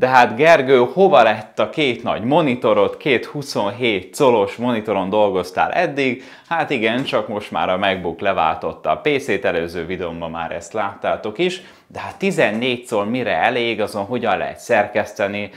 De hát Gergő, hova lett a két nagy monitorod, két 27 colos monitoron dolgoztál eddig? Hát igen, csak most már a MacBook leváltotta a PC-t, előző videómban már ezt láttátok is, de hát 14 col mire elég, azon hogyan lehet szerkeszteni,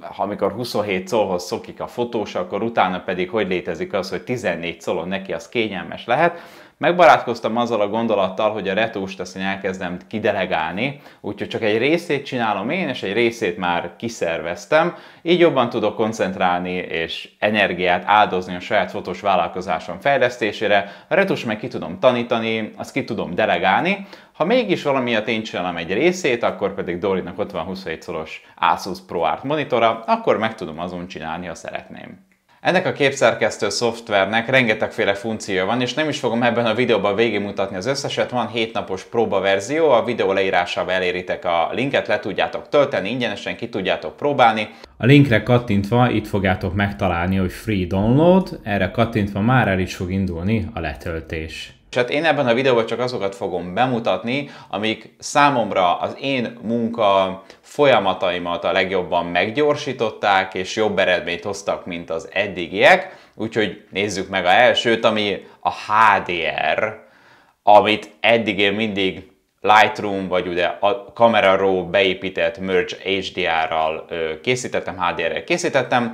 ha amikor 27 colhoz szokik a fotós, akkor utána pedig hogy létezik az, hogy 14 colon neki az kényelmes lehet. Megbarátkoztam azzal a gondolattal, hogy a retust azt én elkezdem kidelegálni, úgyhogy csak egy részét csinálom én, és egy részét már kiszerveztem, így jobban tudok koncentrálni és energiát áldozni a saját fotós vállalkozásom fejlesztésére, a retus meg ki tudom tanítani, azt ki tudom delegálni, ha mégis valamiatt én csinálom egy részét, akkor pedig Dorinak ott van 27 szoros Asus ProArt monitora, akkor meg tudom azon csinálni, ha szeretném. Ennek a képszerkesztő szoftvernek rengetegféle funkciója van, és nem is fogom ebben a videóban végigmutatni az összeset, van 7 napos verzió, a videó leírásával eléritek a linket, le tudjátok tölteni, ingyenesen ki tudjátok próbálni. A linkre kattintva itt fogjátok megtalálni, hogy free download, erre kattintva már el is fog indulni a letöltés. És hát én ebben a videóban csak azokat fogom bemutatni, amik számomra az én munka folyamataimat a legjobban meggyorsították, és jobb eredményt hoztak, mint az eddigiek. Úgyhogy nézzük meg a elsőt, ami a HDR, amit eddig én mindig Lightroom, vagy ugye a Camera Raw beépített Merge HDR-ral készítettem, HDR-rel készítettem,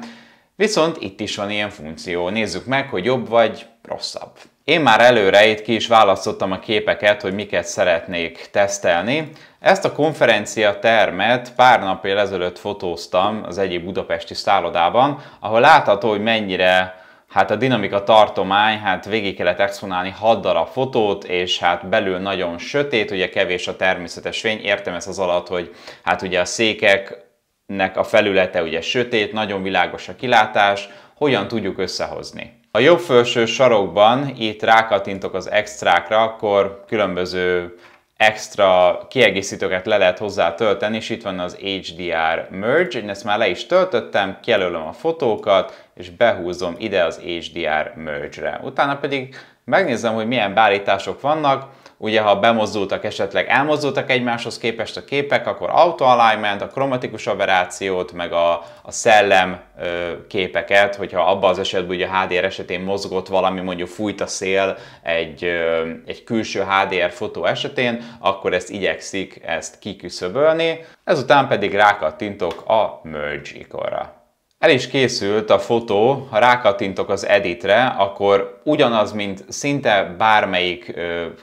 viszont itt is van ilyen funkció. Nézzük meg, hogy jobb vagy rosszabb. Én már előre itt ki is választottam a képeket, hogy miket szeretnék tesztelni. Ezt a konferencia termet pár napjel ezelőtt fotóztam az egyik budapesti szállodában, ahol látható, hogy mennyire hát a dinamika tartomány, hát végig kellett exponálni 6 darab fotót, és hát belül nagyon sötét, ugye kevés a természetes fény, értem ez az alatt, hogy hát ugye a székeknek a felülete ugye sötét, nagyon világos a kilátás, hogyan tudjuk összehozni. A jobb felső sarokban itt rákatintok az extrákra, akkor különböző extra kiegészítőket le lehet hozzá tölteni, és itt van az HDR Merge, én ezt már le is töltöttem, kijelölöm a fotókat, és behúzom ide az HDR Merge-re. Utána pedig megnézem, hogy milyen beállítások vannak, ugye ha bemozdultak, esetleg elmozdultak egymáshoz képest a képek, akkor auto alignment, a kromatikus aberrációt, meg a, a szellem ö, képeket, hogyha abban az esetben ugye a HDR esetén mozgott valami, mondjuk fújt a szél egy, ö, egy külső HDR fotó esetén, akkor ezt igyekszik ezt kiküszöbölni, ezután pedig rákattintok a merge ikonra. El is készült a fotó, ha rákattintok az editre, akkor ugyanaz, mint szinte bármelyik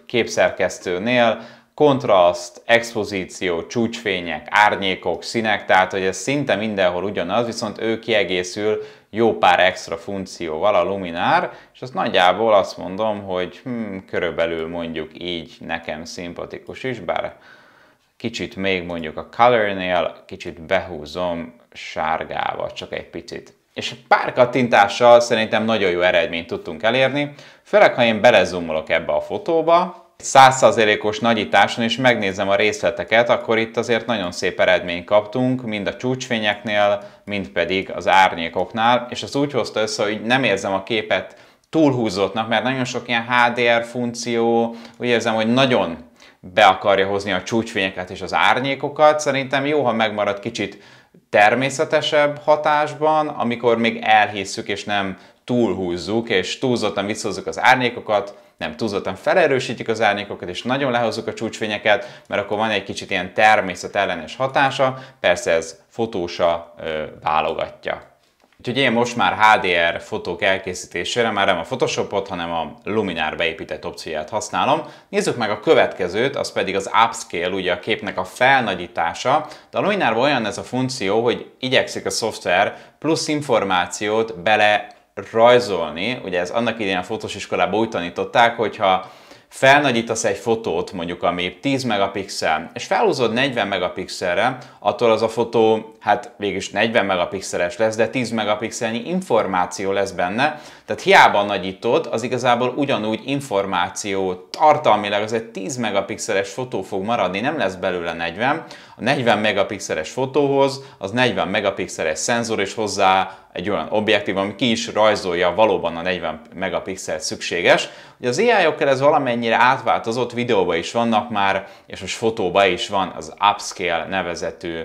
képszerkesztőnél, kontraszt, expozíció, csúcsfények, árnyékok, színek, tehát hogy ez szinte mindenhol ugyanaz, viszont ő kiegészül jó pár extra funkcióval a luminár, és azt nagyjából azt mondom, hogy hmm, körülbelül mondjuk így nekem szimpatikus is, bár kicsit még mondjuk a colornél, kicsit behúzom sárgába, csak egy picit. És pár kattintással szerintem nagyon jó eredményt tudtunk elérni, főleg ha én belezumolok ebbe a fotóba, 100%-os nagyításon és megnézem a részleteket, akkor itt azért nagyon szép eredményt kaptunk, mind a csúcsfényeknél, mind pedig az árnyékoknál, és az úgy hozta össze, hogy nem érzem a képet túlhúzottnak, mert nagyon sok ilyen HDR funkció, úgy érzem, hogy nagyon be akarja hozni a csúcsfényeket és az árnyékokat. Szerintem jó, ha megmarad kicsit természetesebb hatásban, amikor még elhisszük és nem túlhúzzuk, és túlzottan visszahozzuk az árnyékokat, nem túlzottan felerősítjük az árnyékokat, és nagyon lehozzuk a csúcsfényeket, mert akkor van egy kicsit ilyen természetellenes hatása, persze ez fotósa ö, válogatja. Úgyhogy én most már HDR fotók elkészítésére már nem a Photoshopot, hanem a Luminar beépített opcióját használom. Nézzük meg a következőt, az pedig az upscale, ugye a képnek a felnagyítása. De a Luminar olyan ez a funkció, hogy igyekszik a szoftver plusz információt bele rajzolni. Ugye ez annak idején a fotós iskolában úgy tanították, hogyha felnagyítasz egy fotót, mondjuk ami 10 megapixel, és felhúzod 40 megapixelre, attól az a fotó, hát végülis 40 megapixeles lesz, de 10 megapixelnyi információ lesz benne, tehát hiába nagyítod, az igazából ugyanúgy információ, tartalmilag az egy 10 megapixeles fotó fog maradni, nem lesz belőle 40, a 40 megapixeles fotóhoz az 40 megapixeles szenzor és hozzá egy olyan objektív, ami ki is rajzolja valóban a 40 megapixelt szükséges. Ugye az AI-okkal ez valamennyire átváltozott, videóban is vannak már, és most fotóban is van az upscale nevezetű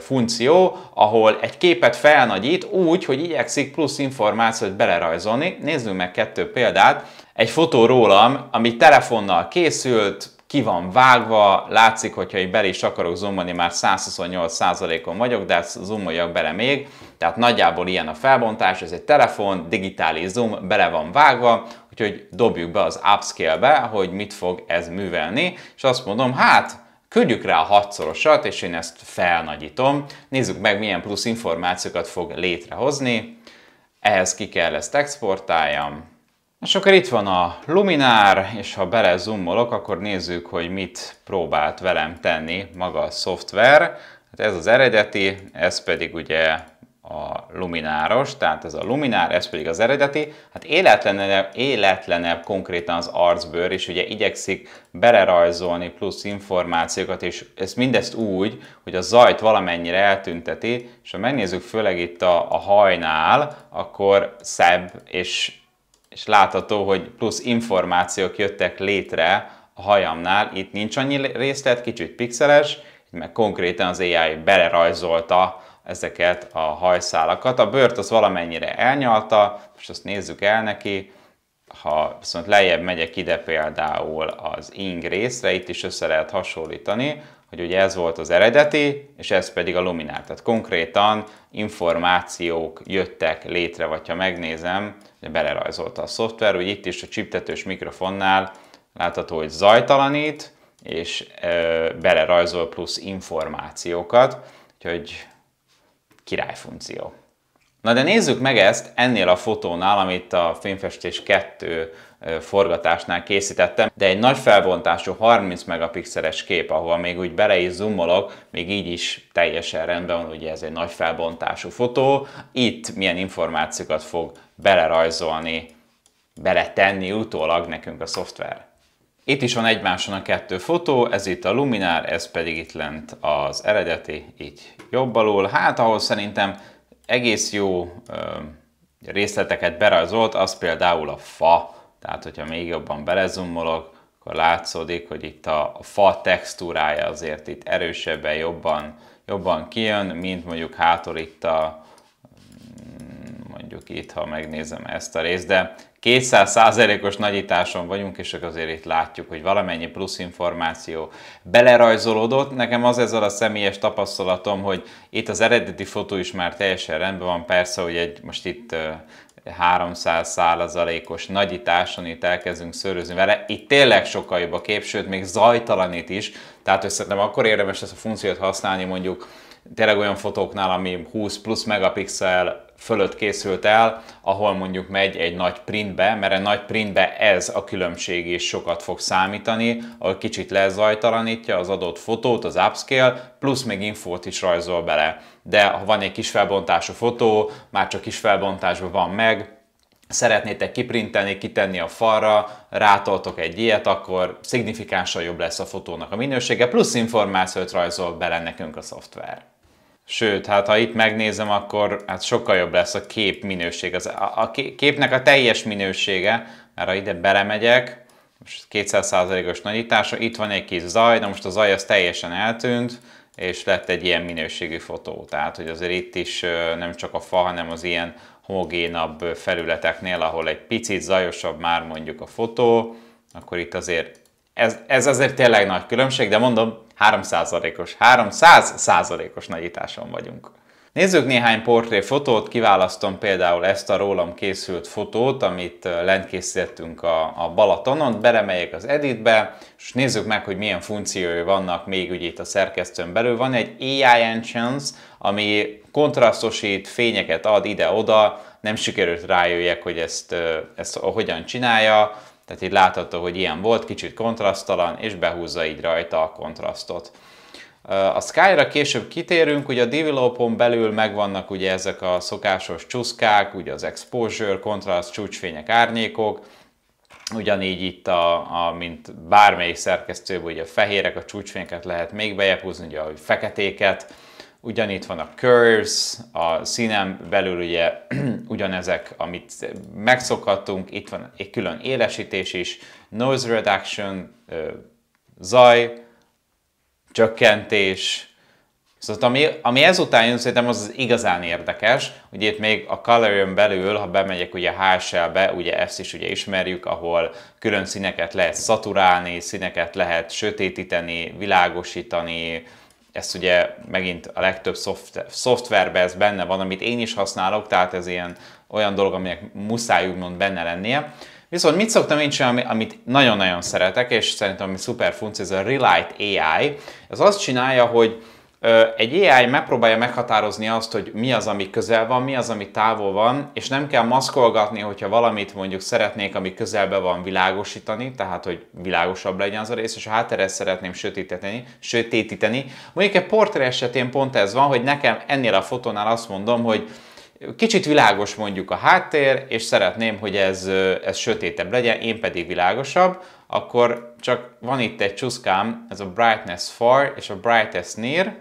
funkció, ahol egy képet felnagyít úgy, hogy igyekszik plusz információt belerajzolni. Nézzünk meg kettő példát. Egy fotó rólam, ami telefonnal készült, ki van vágva, látszik, hogyha így bele is akarok zoomolni, már 128%-on vagyok, de hát zoomoljak bele még. Tehát nagyjából ilyen a felbontás, ez egy telefon, digitális zoom, bele van vágva, úgyhogy dobjuk be az upscale-be, hogy mit fog ez művelni, és azt mondom, hát küldjük rá a hatszorosat, és én ezt felnagyítom. Nézzük meg, milyen plusz információkat fog létrehozni. Ehhez ki kell ezt exportáljam és akkor itt van a Luminár, és ha belezoomolok, akkor nézzük, hogy mit próbált velem tenni maga a szoftver. Hát ez az eredeti, ez pedig ugye a lumináros, tehát ez a luminár, ez pedig az eredeti. Hát életlenebb, életlenebb konkrétan az arcbőr, és ugye igyekszik belerajzolni plusz információkat, és ezt mindezt úgy, hogy a zajt valamennyire eltünteti, és ha megnézzük főleg itt a, a hajnál, akkor szebb és és látható, hogy plusz információk jöttek létre a hajamnál. Itt nincs annyi részlet, kicsit pixeles, meg konkrétan az AI belerajzolta ezeket a hajszálakat. A bőrt az valamennyire elnyalta, most azt nézzük el neki, ha viszont lejjebb megyek ide például az ing részre, itt is össze lehet hasonlítani, hogy ugye ez volt az eredeti, és ez pedig a luminár. Tehát konkrétan információk jöttek létre, vagy ha megnézem, belerajzolta a szoftver, hogy itt is a csiptetős mikrofonnál látható, hogy zajtalanít, és ö, belerajzol plusz információkat, úgyhogy királyfunkció. Na de nézzük meg ezt ennél a fotónál, amit a Filmfestés 2 forgatásnál készítettem, de egy nagy felbontású 30 megapixeles kép, ahova még úgy bele is zoomolok, még így is teljesen rendben van, ugye ez egy nagy felbontású fotó. Itt milyen információkat fog belerajzolni, beletenni utólag nekünk a szoftver. Itt is van egymáson a kettő fotó, ez itt a Luminár, ez pedig itt lent az eredeti, így jobb alul. Hát ahol szerintem egész jó ö, részleteket berajzolt, az például a fa, tehát hogyha még jobban belezumolok, akkor látszódik, hogy itt a, fa textúrája azért itt erősebben, jobban, jobban kijön, mint mondjuk hátul itt a, mm, mondjuk itt, ha megnézem ezt a részt, de 200%-os nagyításon vagyunk, és csak azért itt látjuk, hogy valamennyi plusz információ belerajzolódott. Nekem az ezzel a személyes tapasztalatom, hogy itt az eredeti fotó is már teljesen rendben van, persze, hogy egy, most itt 300 százalékos nagyításon itt elkezdünk szőrözni vele. Itt tényleg sokkal jobb a kép, sőt még zajtalanít is, tehát hogy szerintem akkor érdemes ezt a funkciót használni mondjuk tényleg olyan fotóknál, ami 20 plusz megapixel fölött készült el, ahol mondjuk megy egy nagy printbe, mert egy nagy printbe ez a különbség is sokat fog számítani, ahol kicsit lezajtalanítja az adott fotót, az upscale, plusz még infót is rajzol bele. De ha van egy kis felbontású fotó, már csak kis felbontásban van meg, szeretnétek kiprinteni, kitenni a falra, rátoltok egy ilyet, akkor szignifikánsan jobb lesz a fotónak a minősége, plusz információt rajzol bele nekünk a szoftver. Sőt, hát ha itt megnézem, akkor hát sokkal jobb lesz a kép minőség. Az, a, a képnek a teljes minősége, mert ha ide belemegyek, most 200%-os nagyítása, itt van egy kis zaj, de most a zaj az teljesen eltűnt, és lett egy ilyen minőségű fotó. Tehát, hogy azért itt is nem csak a fa, hanem az ilyen homogénabb felületeknél, ahol egy picit zajosabb már mondjuk a fotó, akkor itt azért ez, ez azért tényleg nagy különbség, de mondom, 300 os 300%-os nagyításon vagyunk. Nézzük néhány portré fotót, kiválasztom például ezt a rólam készült fotót, amit lent készítettünk a, a Balatonon, beremeljek az editbe, és nézzük meg, hogy milyen funkciói vannak még ugye itt a szerkesztőn belül. Van egy AI Enchance, ami kontrasztosít, fényeket ad ide-oda, nem sikerült rájöjjek, hogy ezt, ezt hogyan csinálja, tehát itt látható, hogy ilyen volt, kicsit kontrasztalan, és behúzza így rajta a kontrasztot. A Sky-ra később kitérünk, ugye a Develop-on belül megvannak ugye ezek a szokásos csúszkák, ugye az exposure, contrast, csúcsfények, árnyékok, ugyanígy itt, a, a, mint bármelyik szerkesztőből, ugye a fehérek, a csúcsfényeket lehet még bejepúzni, ugye a feketéket, ugyanitt van a curves, a színem belül ugye ugyanezek, amit megszokhattunk, itt van egy külön élesítés is, noise reduction, zaj, csökkentés, Szóval ami, ami ezután jön, szerintem az, az igazán érdekes, ugye itt még a color belül, ha bemegyek ugye HSL-be, ugye ezt is ugye ismerjük, ahol külön színeket lehet szaturálni, színeket lehet sötétíteni, világosítani, ezt ugye megint a legtöbb szoft- szoftverben ez benne van, amit én is használok, tehát ez ilyen olyan dolog, aminek muszáj úgymond benne lennie. Viszont mit szoktam én csinálni, amit nagyon-nagyon szeretek, és szerintem ami szuper funkció, ez a Relight AI. Ez azt csinálja, hogy egy AI megpróbálja meghatározni azt, hogy mi az, ami közel van, mi az, ami távol van, és nem kell maszkolgatni, hogyha valamit mondjuk szeretnék, ami közelbe van világosítani, tehát hogy világosabb legyen az a rész, és a hátteret szeretném sötétíteni, sötétíteni. Mondjuk egy portré esetén pont ez van, hogy nekem ennél a fotónál azt mondom, hogy kicsit világos mondjuk a háttér, és szeretném, hogy ez, ez sötétebb legyen, én pedig világosabb, akkor csak van itt egy csúszkám, ez a brightness far és a brightness near,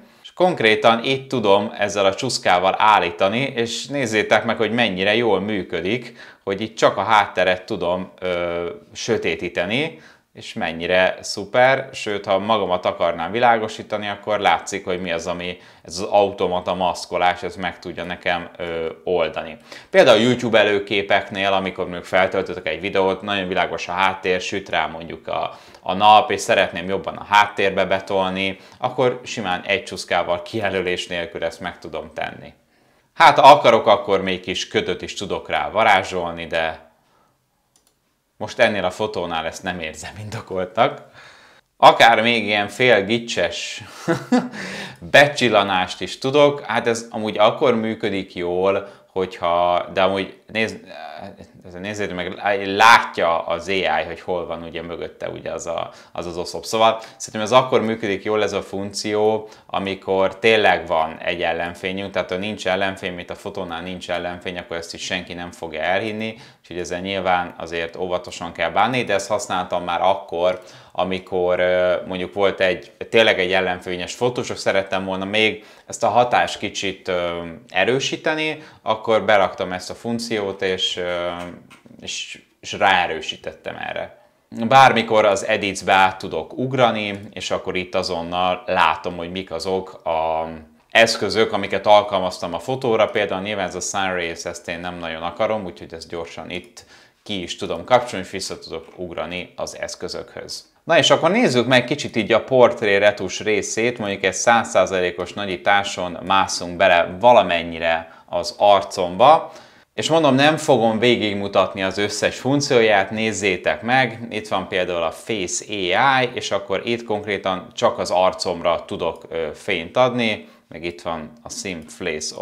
Konkrétan itt tudom ezzel a csúszkával állítani, és nézzétek meg, hogy mennyire jól működik, hogy itt csak a hátteret tudom ö, sötétíteni, és mennyire szuper, sőt, ha magamat akarnám világosítani, akkor látszik, hogy mi az, ami ez az automata maszkolás, ez meg tudja nekem ö, oldani. Például YouTube előképeknél, amikor mondjuk feltöltötök egy videót, nagyon világos a háttér, süt rá mondjuk a, a nap, és szeretném jobban a háttérbe betolni, akkor simán egy csúszkával kijelölés nélkül ezt meg tudom tenni. Hát, ha akarok, akkor még kis ködöt is tudok rá varázsolni, de most ennél a fotónál ezt nem érzem indokoltak. Akár még ilyen fél gicses becsillanást is tudok, hát ez amúgy akkor működik jól, hogyha, de amúgy néz, eh, nézzétek meg, látja az AI, hogy hol van ugye mögötte ugye az, a, az az oszlop. Szóval szerintem ez akkor működik jól ez a funkció, amikor tényleg van egy ellenfényünk, tehát ha nincs ellenfény, mint a fotónál nincs ellenfény, akkor ezt is senki nem fogja elhinni, úgyhogy ezzel nyilván azért óvatosan kell bánni, de ezt használtam már akkor, amikor mondjuk volt egy tényleg egy ellenfényes fotós, és szerettem volna még ezt a hatást kicsit erősíteni, akkor beraktam ezt a funkciót, és, és, és ráerősítettem erre bármikor az editsbe át tudok ugrani, és akkor itt azonnal látom, hogy mik azok a eszközök, amiket alkalmaztam a fotóra, például nyilván ez a Sunrays, ezt én nem nagyon akarom, úgyhogy ezt gyorsan itt ki is tudom kapcsolni, és vissza tudok ugrani az eszközökhöz. Na és akkor nézzük meg kicsit így a portré retus részét, mondjuk egy 100%-os nagyításon mászunk bele valamennyire az arcomba. És mondom, nem fogom végigmutatni az összes funkcióját, nézzétek meg, itt van például a Face AI, és akkor itt konkrétan csak az arcomra tudok fényt adni, meg itt van a Slim Face,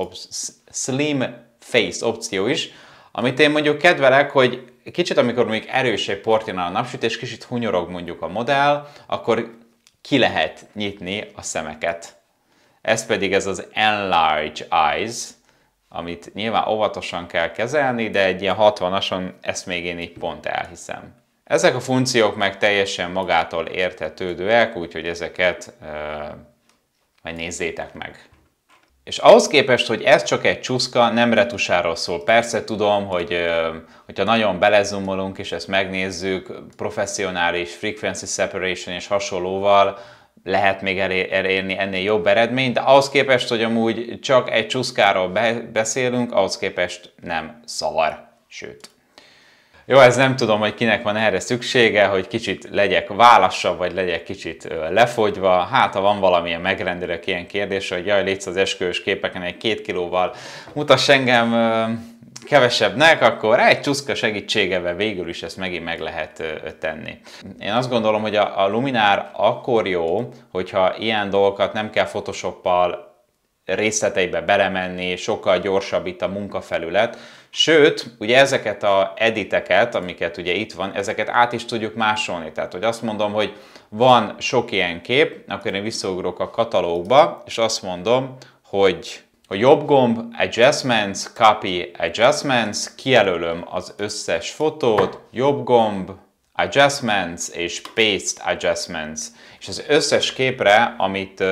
Slim Face opció is, amit én mondjuk kedvelek, hogy kicsit, amikor még erősebb portinál a napsütés, kicsit hunyorog mondjuk a modell, akkor ki lehet nyitni a szemeket. Ez pedig ez az enlarge eyes, amit nyilván óvatosan kell kezelni, de egy ilyen 60-ason ezt még én így pont elhiszem. Ezek a funkciók meg teljesen magától értetődőek, úgyhogy ezeket e, majd nézzétek meg. És ahhoz képest, hogy ez csak egy csúszka, nem retusáról szól. Persze tudom, hogy hogyha nagyon belezumolunk és ezt megnézzük, professzionális frequency separation és hasonlóval, lehet még elérni ennél jobb eredményt, de ahhoz képest, hogy amúgy csak egy csúszkáról beszélünk, ahhoz képest nem szavar, sőt. Jó, ez nem tudom, hogy kinek van erre szüksége, hogy kicsit legyek válassabb, vagy legyek kicsit lefogyva. Hát, ha van valamilyen megrendelők ilyen kérdés, hogy jaj, létsz az esküvős képeken egy két kilóval, mutass engem kevesebbnek, akkor egy csúszka segítségevel végül is ezt megint meg lehet tenni. Én azt gondolom, hogy a, a Luminár akkor jó, hogyha ilyen dolgokat nem kell Photoshoppal részleteibe belemenni, sokkal gyorsabb itt a munkafelület. Sőt, ugye ezeket a editeket, amiket ugye itt van, ezeket át is tudjuk másolni. Tehát, hogy azt mondom, hogy van sok ilyen kép, akkor én visszaugrok a katalógba, és azt mondom, hogy a jobb gomb Adjustments, Copy Adjustments, kijelölöm az összes fotót, jobb gomb, Adjustments és Paste Adjustments és az összes képre, amit,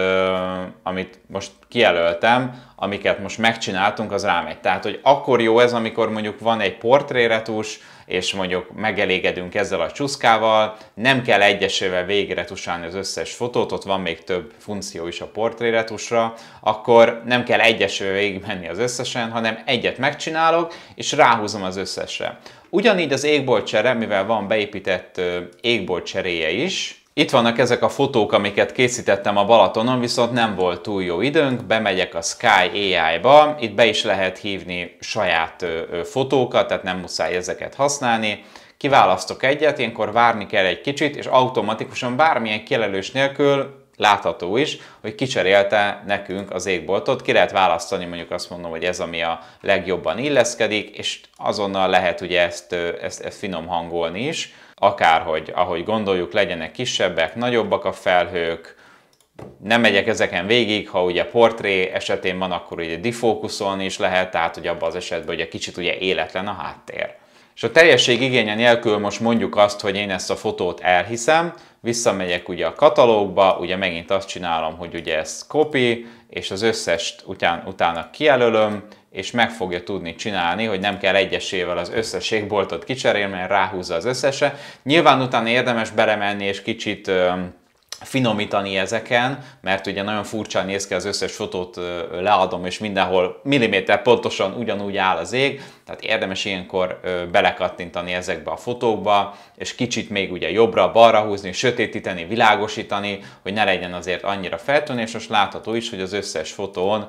amit most kijelöltem, amiket most megcsináltunk, az rámegy. Tehát, hogy akkor jó ez, amikor mondjuk van egy portréretus, és mondjuk megelégedünk ezzel a csúszkával, nem kell egyesével tusálni az összes fotót, ott van még több funkció is a portréretusra, akkor nem kell egyesével végigmenni az összesen, hanem egyet megcsinálok, és ráhúzom az összesre. Ugyanígy az égbolt csere, mivel van beépített égbolt cseréje is, itt vannak ezek a fotók, amiket készítettem a Balatonon, viszont nem volt túl jó időnk, bemegyek a Sky AI-ba, itt be is lehet hívni saját fotókat, tehát nem muszáj ezeket használni. Kiválasztok egyet, ilyenkor várni kell egy kicsit, és automatikusan bármilyen kielelős nélkül látható is, hogy kicserélte nekünk az égboltot, ki lehet választani, mondjuk azt mondom, hogy ez ami a legjobban illeszkedik, és azonnal lehet ugye ezt, ezt, ezt finom hangolni is, akárhogy, ahogy gondoljuk, legyenek kisebbek, nagyobbak a felhők, nem megyek ezeken végig, ha ugye portré esetén van, akkor ugye difókuszolni is lehet, tehát hogy abban az esetben ugye kicsit ugye életlen a háttér. És a teljesség igénye nélkül most mondjuk azt, hogy én ezt a fotót elhiszem, visszamegyek ugye a katalógba, ugye megint azt csinálom, hogy ugye ez copy, és az összest után, utána kijelölöm, és meg fogja tudni csinálni, hogy nem kell egyesével az összes égboltot kicserélni, mert ráhúzza az összese. Nyilván utána érdemes belemenni és kicsit öm, finomítani ezeken, mert ugye nagyon furcsán néz ki az összes fotót leadom, és mindenhol milliméter pontosan ugyanúgy áll az ég, tehát érdemes ilyenkor belekattintani ezekbe a fotókba, és kicsit még ugye jobbra-balra húzni, sötétíteni, világosítani, hogy ne legyen azért annyira feltűnő, és most látható is, hogy az összes fotón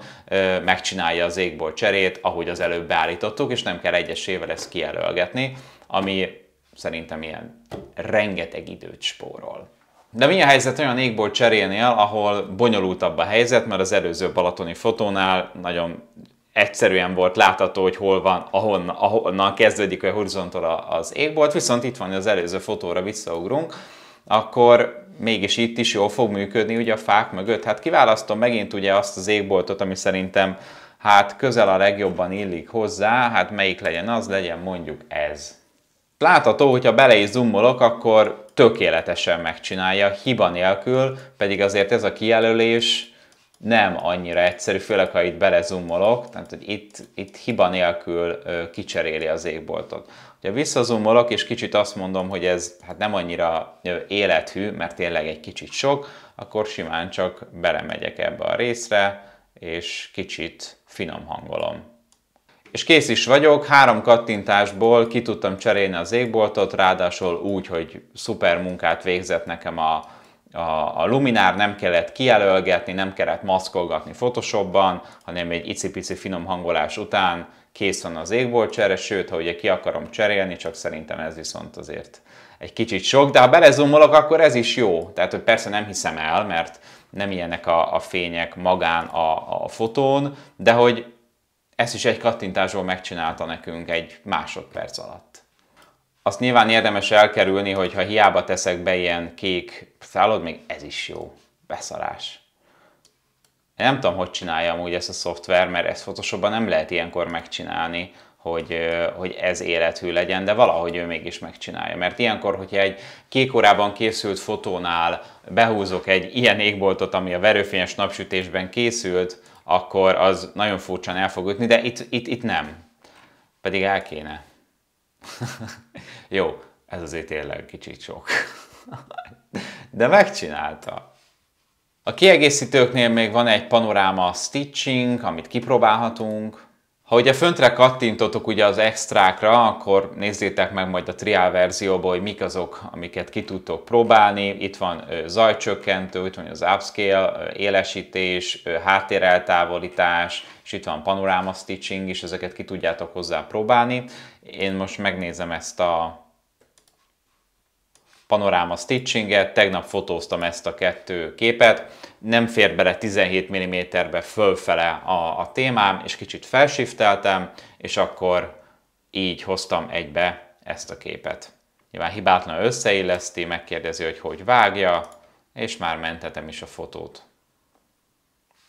megcsinálja az égból cserét, ahogy az előbb beállítottuk, és nem kell egyesével ezt kijelölgetni, ami szerintem ilyen rengeteg időt spórol. De mi a helyzet olyan égbolt cserénél, ahol bonyolultabb a helyzet, mert az előző balatoni fotónál nagyon egyszerűen volt látható, hogy hol van, ahonnan, ahonnan kezdődik a horizonttól az égbolt, viszont itt van az előző fotóra visszaugrunk, akkor mégis itt is jól fog működni ugye a fák mögött. Hát kiválasztom megint ugye azt az égboltot, ami szerintem hát közel a legjobban illik hozzá, hát melyik legyen az, legyen mondjuk ez. Látható, hogyha bele is zoomolok, akkor tökéletesen megcsinálja, hiba nélkül, pedig azért ez a kijelölés nem annyira egyszerű, főleg ha itt belezumolok, tehát hogy itt, itt hiba nélkül kicseréli az égboltot. Ha visszazumolok, és kicsit azt mondom, hogy ez hát nem annyira élethű, mert tényleg egy kicsit sok, akkor simán csak belemegyek ebbe a részre, és kicsit finom hangolom és kész is vagyok, három kattintásból ki tudtam cserélni az égboltot, ráadásul úgy, hogy szuper munkát végzett nekem a, a, a luminár, nem kellett kijelölgetni, nem kellett maszkolgatni Photoshopban, hanem egy icipici finom hangolás után kész van az égbolt csere, sőt, ha ugye ki akarom cserélni, csak szerintem ez viszont azért egy kicsit sok, de ha belezumolok, akkor ez is jó. Tehát, hogy persze nem hiszem el, mert nem ilyenek a, a fények magán a, a fotón, de hogy ezt is egy kattintásból megcsinálta nekünk egy másodperc alatt. Azt nyilván érdemes elkerülni, hogy ha hiába teszek be ilyen kék szállod, még ez is jó. Beszarás. Én nem tudom, hogy csinálja amúgy ezt a szoftver, mert ezt Photoshopban nem lehet ilyenkor megcsinálni hogy, hogy ez élethű legyen, de valahogy ő mégis megcsinálja. Mert ilyenkor, hogyha egy kékórában készült fotónál behúzok egy ilyen égboltot, ami a verőfényes napsütésben készült, akkor az nagyon furcsán el fog ütni, de itt, itt, itt nem. Pedig el kéne. Jó, ez azért tényleg kicsit sok. de megcsinálta. A kiegészítőknél még van egy panoráma stitching, amit kipróbálhatunk. Ha ugye föntre kattintotok ugye az extrákra, akkor nézzétek meg majd a triál verzióból, hogy mik azok, amiket ki tudtok próbálni. Itt van zajcsökkentő, itt van az upscale, élesítés, háttéreltávolítás, és itt van panorama stitching is, ezeket ki tudjátok hozzá próbálni. Én most megnézem ezt a panoráma stitchinget, tegnap fotóztam ezt a kettő képet, nem fér bele 17 mm-be fölfele a, a témám, és kicsit felsifteltem, és akkor így hoztam egybe ezt a képet. Nyilván hibátlan összeilleszti, megkérdezi, hogy hogy vágja, és már mentetem is a fotót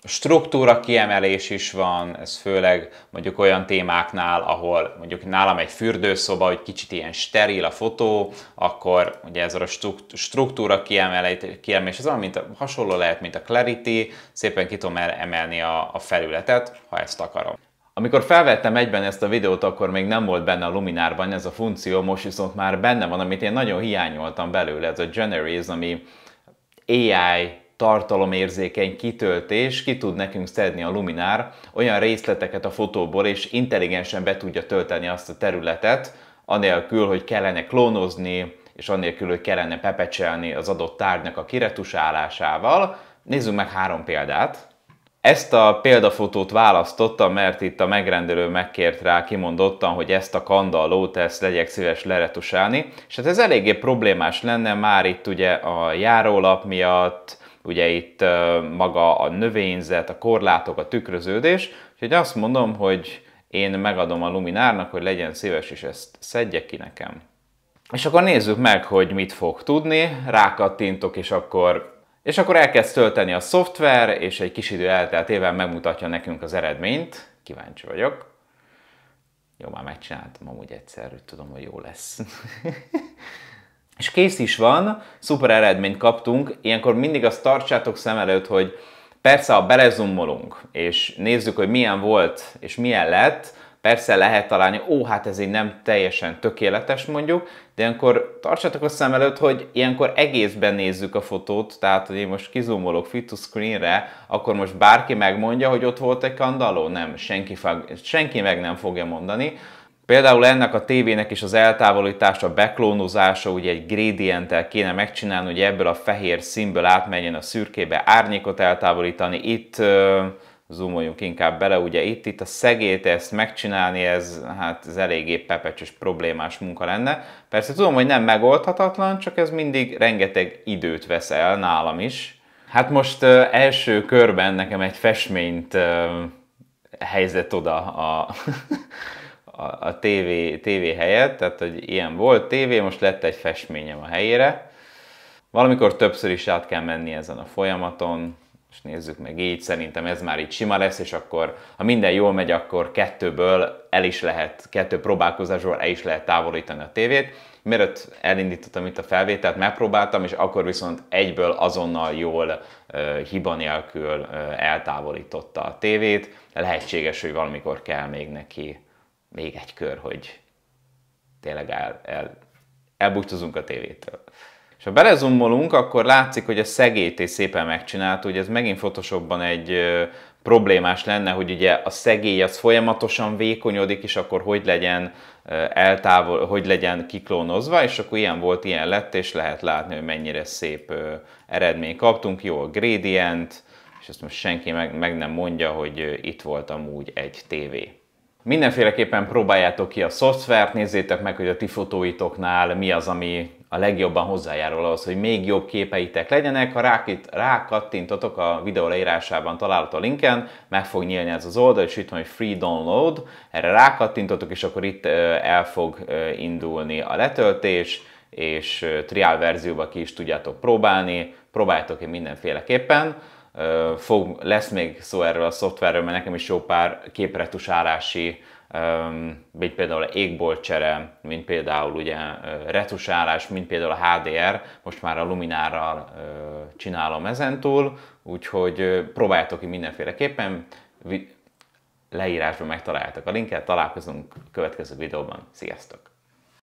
struktúra kiemelés is van, ez főleg mondjuk olyan témáknál, ahol mondjuk nálam egy fürdőszoba, hogy kicsit ilyen steril a fotó, akkor ugye ez a struktúra kiemelés, ez olyan, mint a, hasonló lehet, mint a Clarity, szépen ki tudom emelni a, a felületet, ha ezt akarom. Amikor felvettem egyben ezt a videót, akkor még nem volt benne a Luminárban ez a funkció, most viszont már benne van, amit én nagyon hiányoltam belőle, ez a Generis, ami AI tartalomérzékeny kitöltés ki tud nekünk szedni a luminár olyan részleteket a fotóból, és intelligensen be tudja tölteni azt a területet, anélkül, hogy kellene klónozni, és anélkül, hogy kellene pepecselni az adott tárgynak a kiretusálásával. Nézzünk meg három példát. Ezt a példafotót választotta, mert itt a megrendelő megkért rá kimondottan, hogy ezt a kandallót, ezt legyek szíves leretusálni, és hát ez eléggé problémás lenne, már itt ugye a járólap miatt, ugye itt maga a növényzet, a korlátok, a tükröződés, úgyhogy azt mondom, hogy én megadom a luminárnak, hogy legyen szíves, és ezt szedje ki nekem. És akkor nézzük meg, hogy mit fog tudni, rákattintok, és akkor és akkor elkezd tölteni a szoftver, és egy kis idő elteltével megmutatja nekünk az eredményt. Kíváncsi vagyok. Jó, már megcsináltam amúgy egyszer, hogy tudom, hogy jó lesz. És kész is van, szuper eredményt kaptunk, ilyenkor mindig azt tartsátok szem előtt, hogy persze, ha belezumolunk és nézzük, hogy milyen volt, és milyen lett, persze lehet találni, ó, hát ez így nem teljesen tökéletes mondjuk, de ilyenkor tartsátok a szem előtt, hogy ilyenkor egészben nézzük a fotót, tehát hogy én most kizumolok fit to screenre, akkor most bárki megmondja, hogy ott volt egy kandalló? Nem, senki, fog, senki meg nem fogja mondani, Például ennek a tévének is az eltávolítása, beklónozása, ugye egy gradienttel kéne megcsinálni, hogy ebből a fehér színből átmenjen a szürkébe, árnyékot eltávolítani. Itt zoomoljunk inkább bele, ugye itt, itt a szegét ezt megcsinálni, ez, hát ez eléggé pepecses problémás munka lenne. Persze tudom, hogy nem megoldhatatlan, csak ez mindig rengeteg időt vesz el nálam is. Hát most első körben nekem egy festményt uh, helyzet oda a a, a tévé, tévé helyett, tehát hogy ilyen volt tévé, most lett egy festményem a helyére. Valamikor többször is át kell menni ezen a folyamaton, és nézzük meg így, szerintem ez már így sima lesz, és akkor ha minden jól megy, akkor kettőből el is lehet, kettő próbálkozásból el is lehet távolítani a tévét. Mielőtt elindítottam itt a felvételt, megpróbáltam, és akkor viszont egyből azonnal jól, hiba nélkül eltávolította a tévét. Lehetséges, hogy valamikor kell még neki még egy kör, hogy tényleg el, el, elbúcsúzunk a tévétől. És ha belezumolunk, akkor látszik, hogy a szegélyt szépen megcsinált, hogy ez megint Photoshopban egy problémás lenne, hogy ugye a szegély az folyamatosan vékonyodik, és akkor hogy legyen eltávol, hogy legyen kiklónozva, és akkor ilyen volt, ilyen lett, és lehet látni, hogy mennyire szép eredmény kaptunk. Jó a gradient, és ezt most senki meg, meg nem mondja, hogy itt volt amúgy egy tévé. Mindenféleképpen próbáljátok ki a szoftvert, nézzétek meg, hogy a ti fotóitoknál mi az, ami a legjobban hozzájárul ahhoz, hogy még jobb képeitek legyenek. Ha rákattintotok rákattintotok a videó leírásában található a linken, meg fog nyílni ez az oldal, és itt van, hogy free download, erre rákattintotok, és akkor itt el fog indulni a letöltés, és trial verzióba ki is tudjátok próbálni, próbáljátok ki mindenféleképpen fog, lesz még szó erről a szoftverről, mert nekem is jó pár képretusálási, mint például égboltcsere, mint például ugye retusálás, mint például a HDR, most már a Luminárral csinálom ezentúl, úgyhogy próbáljátok ki mindenféleképpen, leírásban megtaláljátok a linket, találkozunk a következő videóban. Sziasztok!